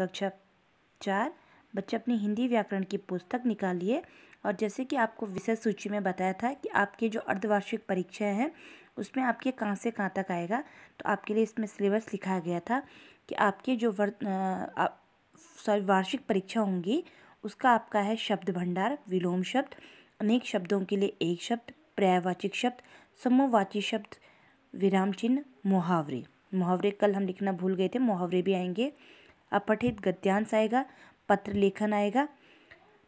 कक्षा चार बच्चे अपनी हिंदी व्याकरण की पुस्तक निकालिए और जैसे कि आपको विषय सूची में बताया था कि आपके जो अर्धवार्षिक परीक्षा है उसमें आपके कहाँ से कहाँ तक आएगा तो आपके लिए इसमें सिलेबस लिखा गया था कि आपके जो वर् सॉरी वार्षिक परीक्षा होंगी उसका आपका है शब्द भंडार विलोम शब्द अनेक शब्दों के लिए एक शब्द पर्यावाचिक शब्द समूहवाची शब्द विराम चिन्ह मुहावरे मुहावरे कल हम लिखना भूल गए थे मुहावरे भी आएंगे अपठित गद्यांश आएगा पत्र लेखन आएगा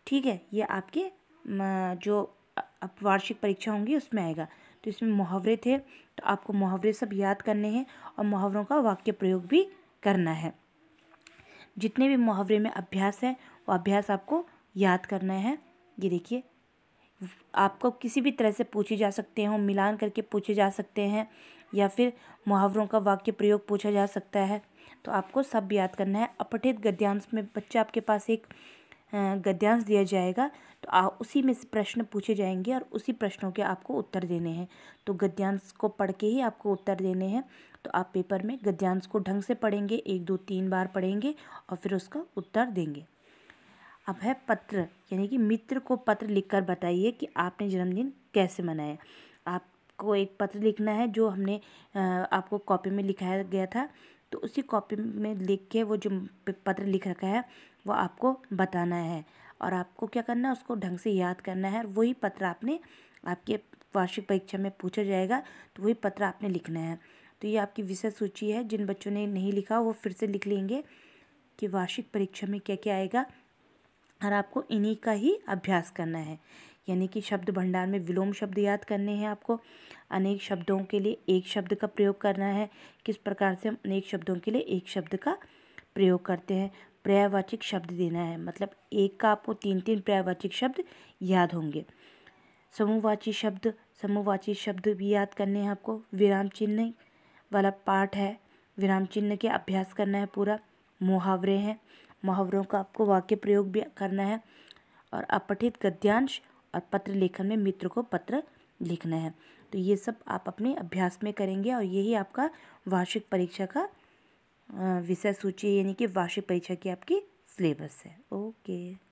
ठीक है ये आपके जो वार्षिक परीक्षा होंगी उसमें आएगा तो इसमें मुहावरे थे तो आपको मुहावरे सब याद करने हैं और मुहावरों का वाक्य प्रयोग भी करना है जितने भी मुहावरे में अभ्यास है वो अभ्यास आपको याद करना है ये देखिए आपको किसी भी तरह से पूछे जा सकते हों मिलान करके पूछे जा सकते हैं या फिर मुहावरों का वाक्य प्रयोग पूछा जा सकता है तो आपको सब याद करना है अपठित गद्यांश में बच्चा आपके पास एक गद्यांश दिया जाएगा तो आ, उसी में से प्रश्न पूछे जाएंगे और उसी प्रश्नों के आपको उत्तर देने हैं तो गद्यांश को पढ़ के ही आपको उत्तर देने हैं तो आप पेपर में गद्यांश को ढंग से पढ़ेंगे एक दो तीन बार पढ़ेंगे और फिर उसका उत्तर देंगे अब है पत्र यानी कि मित्र को पत्र लिखकर बताइए कि आपने जन्मदिन कैसे मनाया आपको एक पत्र लिखना है जो हमने आपको कॉपी में लिखाया गया था तो उसी कॉपी में लिख के वो जो पत्र लिख रखा है वो आपको बताना है और आपको क्या करना है उसको ढंग से याद करना है और वही पत्र आपने आपके वार्षिक परीक्षा में पूछा जाएगा तो वही पत्र आपने लिखना है तो ये आपकी विषय सूची है जिन बच्चों ने नहीं लिखा वो फिर से लिख लेंगे कि वार्षिक परीक्षा में क्या क्या आएगा और आपको इन्हीं का ही अभ्यास करना है यानी कि शब्द भंडार में विलोम शब्द याद करने हैं आपको अनेक शब्दों के लिए एक शब्द का प्रयोग करना है किस प्रकार से हम अनेक शब्दों के लिए एक शब्द का प्रयोग करते हैं पर्यावाचिक शब्द देना है मतलब एक का आपको तीन तीन पर्यावाचिक शब्द याद होंगे समूहवाची शब्द समूहवाची शब्द भी याद करने हैं आपको विराम चिन्ह वाला पाठ है विराम चिन्ह के अभ्यास करना है पूरा मुहावरे हैं मुहावरों का आपको वाक्य प्रयोग भी करना है और अपठित गद्यांश और पत्र लेखन में मित्र को पत्र लिखना है तो ये सब आप अपने अभ्यास में करेंगे और यही आपका वार्षिक परीक्षा का विषय सूची यानी कि वार्षिक परीक्षा की आपकी सिलेबस है ओके